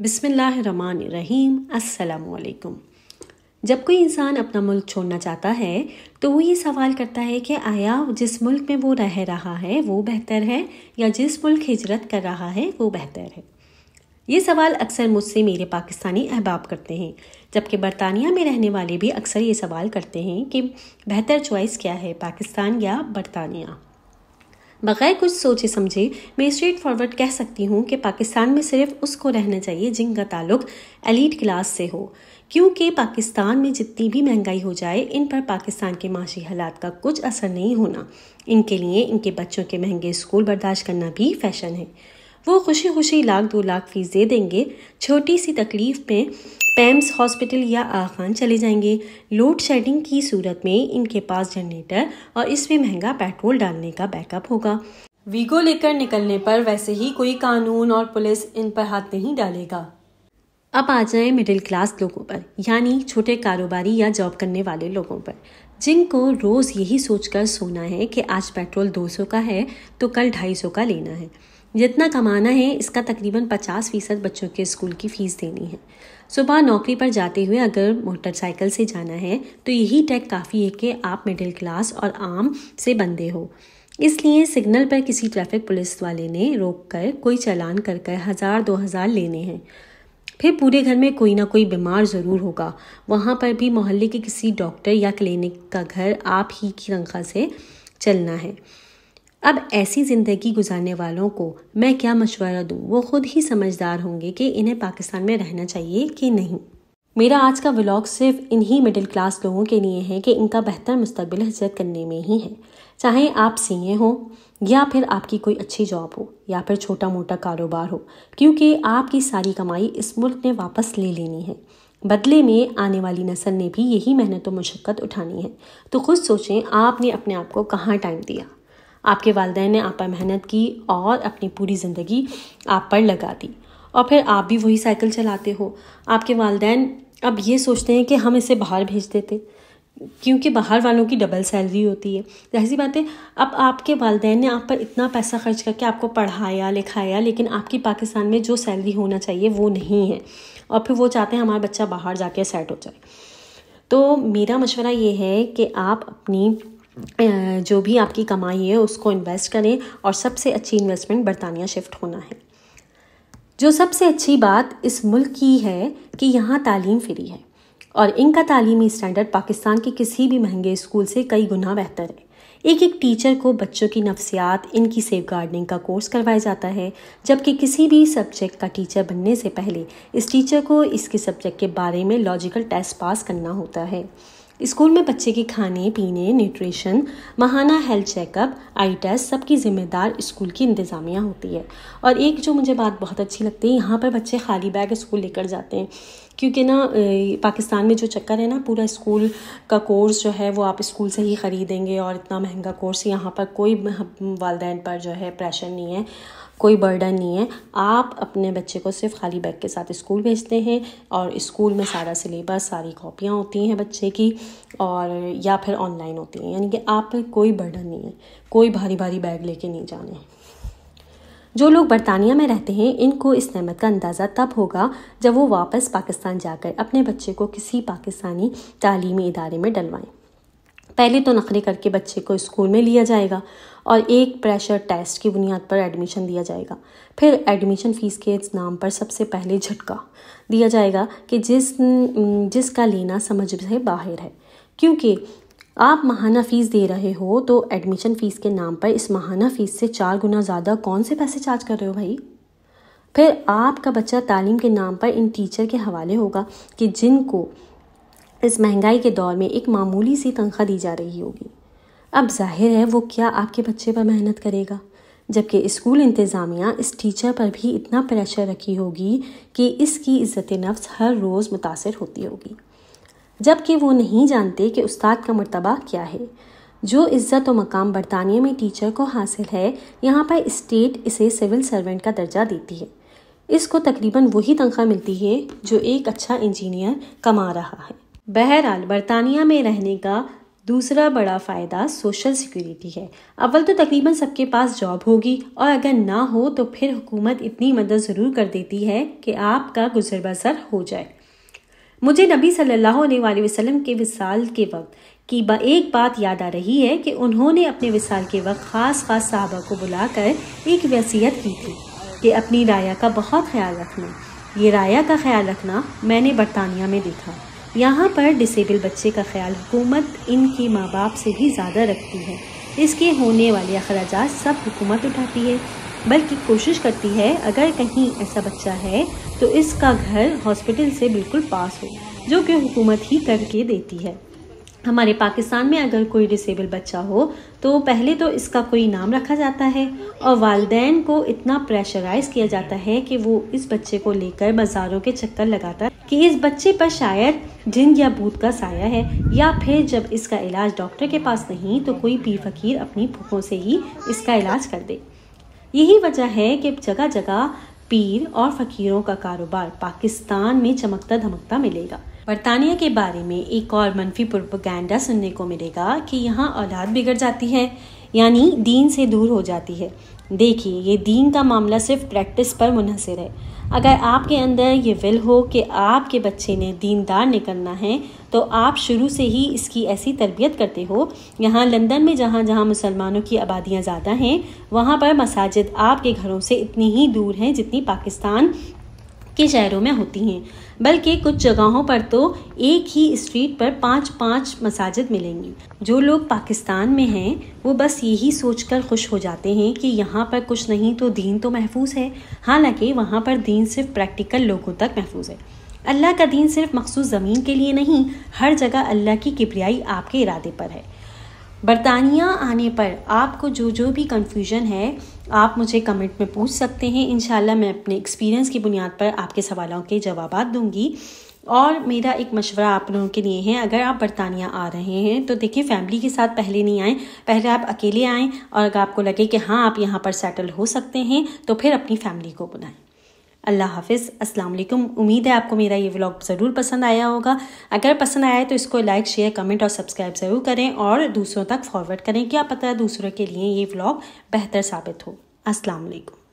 बिसमीम् अल्लाम जब कोई इंसान अपना मुल्क छोड़ना चाहता है तो वो ये सवाल करता है कि आया जिस मुल्क में वो रह रहा है वो बेहतर है या जिस मुल्क हिजरत कर रहा है वो बेहतर है ये सवाल अक्सर मुझसे मेरे पाकिस्तानी अहबाब करते हैं जबकि बरतानिया में रहने वाले भी अक्सर ये सवाल करते हैं कि बेहतर चॉइस क्या है पाकिस्तान या बरतानिया बगैर कुछ सोचे समझे मैं स्ट्रेट फॉरवर्ड कह सकती हूँ कि पाकिस्तान में सिर्फ उसको रहना चाहिए जिनका ताल्लुक एलिट क्लास से हो क्योंकि पाकिस्तान में जितनी भी महंगाई हो जाए इन पर पाकिस्तान के माशी हालात का कुछ असर नहीं होना इनके लिए इनके बच्चों के महंगे स्कूल बर्दाश्त करना भी फैशन है वो खुशी खुशी लाख दो लाख फीस दे देंगे छोटी सी तकलीफ़ में पैम्स हॉस्पिटल या आखान चले जाएंगे लोड शेडिंग की सूरत में इनके पास जनरेटर और इसमें महंगा पेट्रोल डालने का बैकअप होगा वीगो लेकर निकलने पर वैसे ही कोई कानून और पुलिस इन पर हाथ नहीं डालेगा अब आ जाए मिडिल क्लास लोगों पर यानी छोटे कारोबारी या जॉब करने वाले लोगों पर जिनको रोज़ यही सोचकर सोना है कि आज पेट्रोल 200 का है तो कल 250 का लेना है जितना कमाना है इसका तकरीबन पचास फ़ीसद बच्चों के स्कूल की फ़ीस देनी है सुबह नौकरी पर जाते हुए अगर मोटरसाइकिल से जाना है तो यही टैग काफ़ी है कि आप मिडिल क्लास और आम से बंदे हो इसलिए सिग्नल पर किसी ट्रैफिक पुलिस वाले ने रोक कर कोई चालान कर कर हज़ार दो हज़ार लेने हैं फिर पूरे घर में कोई ना कोई बीमार ज़रूर होगा वहाँ पर भी मोहल्ले के किसी डॉक्टर या क्लिनिक का घर आप ही की तनख्वाह से चलना है अब ऐसी ज़िंदगी गुजारने वालों को मैं क्या मशवरा दूँ वो खुद ही समझदार होंगे कि इन्हें पाकिस्तान में रहना चाहिए कि नहीं मेरा आज का व्लॉग सिर्फ इन्हीं मिडिल क्लास लोगों के लिए है कि इनका बेहतर मुस्तबिल हजरत करने में ही है चाहे आप सी ए हों या फिर आपकी कोई अच्छी जॉब हो या फिर छोटा मोटा कारोबार हो क्योंकि आपकी सारी कमाई इस मुल्क ने वापस ले लेनी है बदले में आने वाली नस्ल ने भी यही मेहनत व मशक्क़त उठानी है तो खुद सोचें आपने अपने आप को कहाँ टाइम दिया आपके वालदे ने आप पर मेहनत की और अपनी पूरी ज़िंदगी आप पर लगा दी और फिर आप भी वही साइकिल चलाते हो आपके वालदे अब ये सोचते हैं कि हम इसे बाहर भेज देते क्योंकि बाहर वालों की डबल सैलरी होती है जाहिर बात है अब आपके वालदे ने आप पर इतना पैसा खर्च करके आपको पढ़ाया लिखाया लेकिन आपकी पाकिस्तान में जो सैलरी होना चाहिए वो नहीं है और फिर वो चाहते हैं हमारा बच्चा बाहर जाके सेट हो जाए तो मेरा मशवरा ये है कि आप अपनी जो भी आपकी कमाई है उसको इन्वेस्ट करें और सबसे अच्छी इन्वेस्टमेंट बरतानिया शिफ्ट होना है जो सबसे अच्छी बात इस मुल्क की है कि यहाँ तालीम फ्री है और इनका तालीमी स्टैंडर्ड पाकिस्तान के किसी भी महंगे स्कूल से कई गुना बेहतर है एक एक टीचर को बच्चों की नफसियात इनकी सेफ गार्डनिंग का कोर्स करवाया जाता है जबकि किसी भी सब्जेक्ट का टीचर बनने से पहले इस टीचर को इसके सब्जेक्ट के बारे में लॉजिकल टेस्ट पास करना होता है स्कूल में बच्चे के खाने पीने न्यूट्रिशन महाना हेल्थ चेकअप आई टेस्ट सबकी ज़िम्मेदार स्कूल की इंतज़ामिया होती है और एक जो मुझे बात बहुत अच्छी लगती है यहाँ पर बच्चे खाली बैग स्कूल लेकर जाते हैं क्योंकि ना पाकिस्तान में जो चक्कर है ना पूरा स्कूल का कोर्स जो है वो आप स्कूल से ही ख़रीदेंगे और इतना महंगा कोर्स यहाँ पर कोई वालदेन पर जो है प्रेशर नहीं है कोई बर्डन नहीं है आप अपने बच्चे को सिर्फ खाली बैग के साथ स्कूल भेजते हैं और स्कूल में सारा सिलेबस सारी कॉपियाँ होती हैं बच्चे की और या फिर ऑनलाइन होती हैं यानी कि आप पर कोई बर्डन नहीं है कोई भारी भारी बैग लेके नहीं जाने हैं जो लोग बरतानिया में रहते हैं इनको इस नमत का अंदाज़ा तब होगा जब वो वापस पाकिस्तान जाकर अपने बच्चे को किसी पाकिस्तानी तालीमी इदारे में डलवाएं पहले तो नखरे करके बच्चे को स्कूल में लिया जाएगा और एक प्रेशर टेस्ट की बुनियाद पर एडमिशन दिया जाएगा फिर एडमिशन फ़ीस के नाम पर सबसे पहले झटका दिया जाएगा कि जिस जिसका लेना समझ से बाहर है क्योंकि आप माहाना फ़ीस दे रहे हो तो एडमिशन फ़ीस के नाम पर इस माहाना फ़ीस से चार गुना ज़्यादा कौन से पैसे चार्ज कर रहे हो भाई फिर आपका बच्चा तालीम के नाम पर इन टीचर के हवाले होगा कि जिनको इस महंगाई के दौर में एक मामूली सी तनख्वाह दी जा रही होगी अब जाहिर है वो क्या आपके बच्चे पर मेहनत करेगा जबकि स्कूल इंतज़ामिया इस टीचर पर भी इतना प्रेशर रखी होगी कि इसकी इज़्ज़त नफ्स हर रोज़ मुतासर होती होगी जबकि वो नहीं जानते कि उस्ताद का मरतबा क्या है जो इज़्ज़त व मकाम बरतानिया में टीचर को हासिल है यहाँ पर स्टेट इसे सिविल सर्वेंट का दर्जा देती है इसको तकरीबन वही तनख्वाह मिलती है जो एक अच्छा इंजीनियर कमा रहा है बहरहाल बरतानिया में रहने का दूसरा बड़ा फ़ायदा सोशल सिक्योरिटी है अव्वल तो तकरीबन सबके पास जॉब होगी और अगर ना हो तो फिर हुकूमत इतनी मदद ज़रूर कर देती है कि आपका गुजर बसर हो जाए मुझे नबी सल्लल्लाहु अलैहि वसल्लम के विसाल के वक्त की बा एक बात याद आ रही है कि उन्होंने अपने विसाल के वक्त ख़ास ख़ास साहबा को बुलाकर एक वसीयत की थी कि अपनी राया का बहुत ख्याल रखना ये राया का ख्याल रखना मैंने बरतानिया में देखा यहाँ पर डिसेबल बच्चे का ख्याल हुकूमत इनके माँ बाप से भी ज़्यादा रखती है इसके होने वाले अखराज सब हुकूमत उठाती है बल्कि कोशिश करती है अगर कहीं ऐसा बच्चा है तो इसका घर हॉस्पिटल से बिल्कुल पास हो जो कि हुकूमत ही करके देती है हमारे पाकिस्तान में अगर कोई डिसेबल बच्चा हो तो पहले तो इसका कोई नाम रखा जाता है और वालदेन को इतना प्रेशराइज़ किया जाता है कि वो इस बच्चे को लेकर बाज़ारों के चक्कर लगाता कि इस बच्चे पर शायद जिन या भूत का साया है या फिर जब इसका इलाज डॉक्टर के पास नहीं तो कोई पीर फकीर अपनी भूखों से ही इसका इलाज कर दे यही वजह है कि जगह जगह पीर और फकीरों का कारोबार पाकिस्तान में चमकता धमकता मिलेगा बरतानिया के बारे में एक और मनफी प्रोपोगंडा सुनने को मिलेगा कि यहाँ औलाद बिगड़ जाती है यानी दीन से दूर हो जाती है देखिए ये दीन का मामला सिर्फ प्रैक्टिस पर मुनहसर है अगर आपके अंदर ये विल हो कि आपके बच्चे ने दीनदार निकलना है तो आप शुरू से ही इसकी ऐसी तरबियत करते हो यहाँ लंदन में जहाँ जहाँ मुसलमानों की आबादियाँ ज़्यादा हैं वहाँ पर मसाजिद आपके घरों से इतनी ही दूर हैं जितनी पाकिस्तान के शहरों में होती हैं बल्कि कुछ जगहों पर तो एक ही स्ट्रीट पर पांच पांच मसाजिद मिलेंगी जो लोग पाकिस्तान में हैं वो बस यही सोचकर खुश हो जाते हैं कि यहाँ पर कुछ नहीं तो दीन तो महफूज है हालांकि वहाँ पर दीन सिर्फ प्रैक्टिकल लोगों तक महफूज है अल्लाह का दीन सिर्फ मखसूस ज़मीन के लिए नहीं हर जगह अल्लाह की किबरियाई आपके इरादे पर है बरतानिया आने पर आपको जो जो भी कन्फ्यूजन है आप मुझे कमेंट में पूछ सकते हैं इन मैं अपने एक्सपीरियंस की बुनियाद पर आपके सवालों के जवाब दूँगी और मेरा एक मशवरा आप लोगों के लिए है अगर आप बरतानिया आ रहे हैं तो देखिए फैमिली के साथ पहले नहीं आएँ पहले आप अकेले आएँ और अगर आपको लगे कि हाँ आप यहाँ पर सेटल हो सकते हैं तो फिर अपनी फैमिली को बुलाएँ अल्लाह हाफिज़ अस्सलाम वालेकुम उम्मीद है आपको मेरा ये व्लॉग ज़रूर पसंद आया होगा अगर पसंद आया है तो इसको लाइक शेयर कमेंट और सब्सक्राइब ज़रूर करें और दूसरों तक फॉरवर्ड करें क्या पता है दूसरों के लिए ये व्लॉग बेहतर साबित हो अस्सलाम वालेकुम